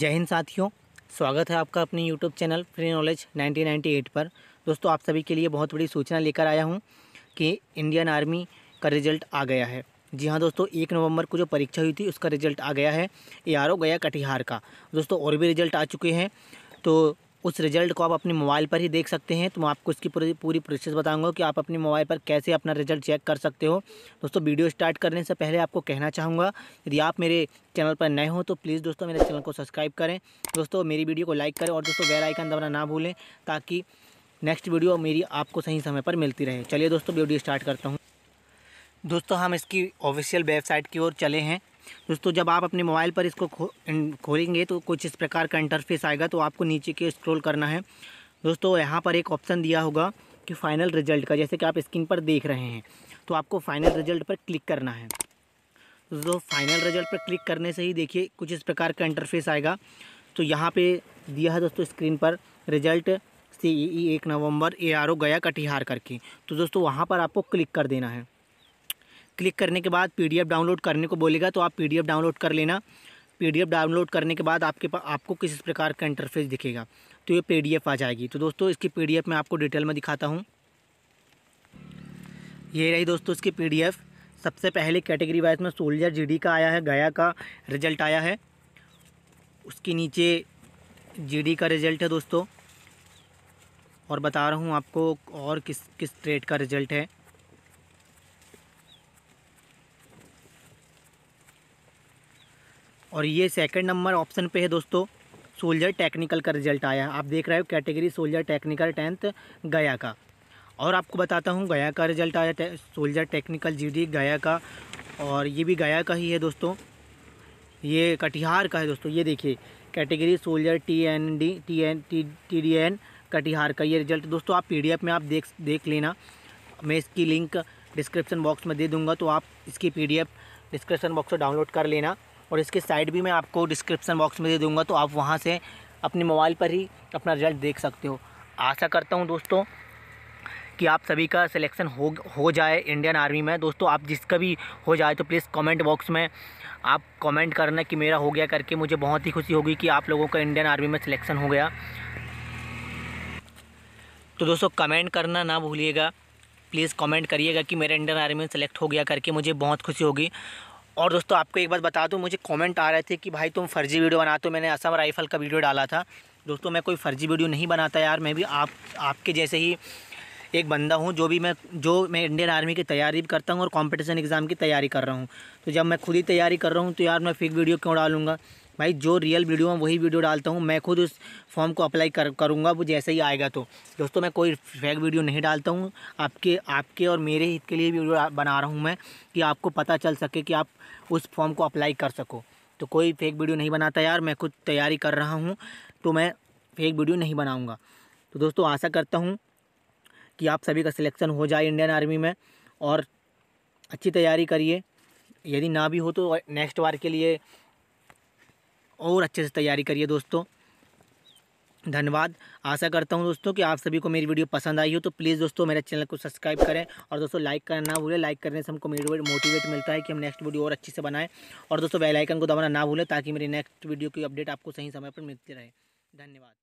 जय हिंद साथियों स्वागत है आपका अपने यूट्यूब चैनल फ्री नॉलेज 1998 पर दोस्तों आप सभी के लिए बहुत बड़ी सूचना लेकर आया हूं कि इंडियन आर्मी का रिजल्ट आ गया है जी हाँ दोस्तों एक नवंबर को जो परीक्षा हुई थी उसका रिजल्ट आ गया है ए आर गया कटिहार का दोस्तों और भी रिजल्ट आ चुके हैं तो उस रिज़ल्ट को आप अपने मोबाइल पर ही देख सकते हैं तो मैं आपको इसकी पूरी पूरी प्रोसेस बताऊंगा कि आप अपने मोबाइल पर कैसे अपना रिज़ल्ट चेक कर सकते हो दोस्तों वीडियो स्टार्ट करने से पहले आपको कहना चाहूँगा यदि आप मेरे चैनल पर नए हो तो प्लीज़ दोस्तों मेरे चैनल को सब्सक्राइब करें दोस्तों मेरी वीडियो को लाइक करें और दोस्तों बेल आइकन दबाना ना भूलें ताकि नेक्स्ट वीडियो मेरी आपको सही समय पर मिलती रहे चलिए दोस्तों वीडियो स्टार्ट करता हूँ दोस्तों हम इसकी ऑफिशियल वेबसाइट की ओर चले हैं दोस्तों जब आप अपने मोबाइल पर इसको खो खोलेंगे तो कुछ इस प्रकार का इंटरफेस आएगा तो आपको नीचे के स्क्रॉल करना है दोस्तों यहाँ पर एक ऑप्शन दिया होगा कि फ़ाइनल रिजल्ट का जैसे कि आप स्क्रीन पर देख रहे हैं तो आपको फ़ाइनल रिजल्ट पर क्लिक करना है दोस्तों फाइनल रिजल्ट पर क्लिक करने से ही देखिए कुछ इस प्रकार का इंटरफेस आएगा तो यहाँ पे दिया है दोस्तों स्क्रीन पर रिजल्ट सी ई एक नवंबर ए आर ओ गया कटिहार करके तो दोस्तों वहाँ पर आपको क्लिक कर देना है क्लिक करने के बाद पी डाउनलोड करने को बोलेगा तो आप पी डाउनलोड कर लेना पी डाउनलोड करने के बाद आपके पास आपको किस प्रकार का इंटरफेस दिखेगा तो ये पी आ जाएगी तो दोस्तों इसकी पी मैं आपको डिटेल में दिखाता हूँ ये रही दोस्तों इसकी पी सबसे पहले कैटेगरी वाइज में सोल्जर जी का आया है गया का रिजल्ट आया है उसके नीचे जी का रिजल्ट है दोस्तों और बता रहा हूँ आपको और किस किस ट्रेड का रिजल्ट है और ये सेकंड नंबर ऑप्शन पे है दोस्तों सोल्जर टेक्निकल का रिजल्ट आया आप देख रहे हो कैटेगरी सोल्जर टेक्निकल टेंथ गया का और आपको बताता हूँ गया का रिजल्ट आया टे, सोल्जर टेक्निकल डी गया का और ये भी गया का ही है दोस्तों ये कटिहार का है दोस्तों ये देखिए category soldier T N D T N T T D N Katihar का ये रिजल्ट दोस्तों आप पीडीएफ में आप देख देख लेना मैं इसकी लिंक डिस्क्रिप्शन बॉक्स में दे दूंगा तो आप इसकी पीडीएफ डिस्क्रिप्शन बॉक्स से डाउनलोड कर लेना और इसके साइड भी मैं आपको डिस्क्रिप्सन बॉक्स में दे दूँगा तो आप वहाँ से अपने मोबाइल पर ही अपना रिजल्ट देख सकते हो आशा करता हूँ दोस्तों कि आप सभी का सिलेक्शन हो हो जाए इंडियन आर्मी में दोस्तों आप जिसका भी हो जाए तो प्लीज़ कमेंट बॉक्स में आप कमेंट करना कि मेरा हो गया करके मुझे बहुत ही खुशी होगी कि आप लोगों का इंडियन आर्मी में सिलेक्शन हो गया तो दोस्तों कमेंट करना ना भूलिएगा प्लीज़ कमेंट करिएगा कि मेरा इंडियन आर्मी में सेलेक्ट हो गया करके मुझे बहुत खुशी होगी और दोस्तों आपको एक बात बता दूँ मुझे कमेंट आ रहे थे कि भाई तुम फर्जी वीडियो बनाते हो मैंने असम राइफ़ल का वीडियो डाला था दोस्तों मैं कोई फ़र्जी वीडियो नहीं बनाता यार मैं भी आप आपके जैसे ही एक बंदा हूँ जो भी मैं जो मैं इंडियन आर्मी की तैयारी भी करता हूँ और कॉम्पिटिशन एग्ज़ाम की तैयारी कर रहा हूँ तो जब मैं खुद ही तैयारी कर रहा हूँ तो यार मैं फिर वीडियो क्यों डालूँगा भाई जो रियल वीडियो है वही वीडियो डालता हूँ मैं खुद उस फॉर्म को अप्लाई कर करूँगा वो जैसे ही आएगा तो दोस्तों मैं कोई फेक वीडियो नहीं डालता हूँ आपके आपके और मेरे हित के लिए वीडियो बना रहा हूँ मैं कि आपको पता चल सके कि आप उस फॉर्म को अप्लाई कर सको तो कोई फेक वीडियो नहीं बनाता यार मैं खुद तैयारी कर रहा हूँ तो मैं फेक वीडियो नहीं बनाऊँगा तो दोस्तों आशा करता हूँ कि आप सभी का सिलेक्शन हो जाए इंडियन आर्मी में और अच्छी तैयारी करिए यदि ना भी हो तो नेक्स्ट बार के लिए और अच्छे से तैयारी करिए दोस्तों धन्यवाद आशा करता हूँ दोस्तों कि आप सभी को मेरी वीडियो पसंद आई हो तो प्लीज़ दोस्तों मेरे चैनल को सब्सक्राइब करें और दोस्तों लाइक करना ना भूलें लाइक करने से हमको मोटिवेट मिलता है कि हम नेक्स्ट वीडियो और अच्छी से बनाएं और दोस्तों बेल आइकन को दबाना ना भूलें ताकि मेरी नेक्स्ट वीडियो की अपडेट आपको सही समय पर मिलती रहे धन्यवाद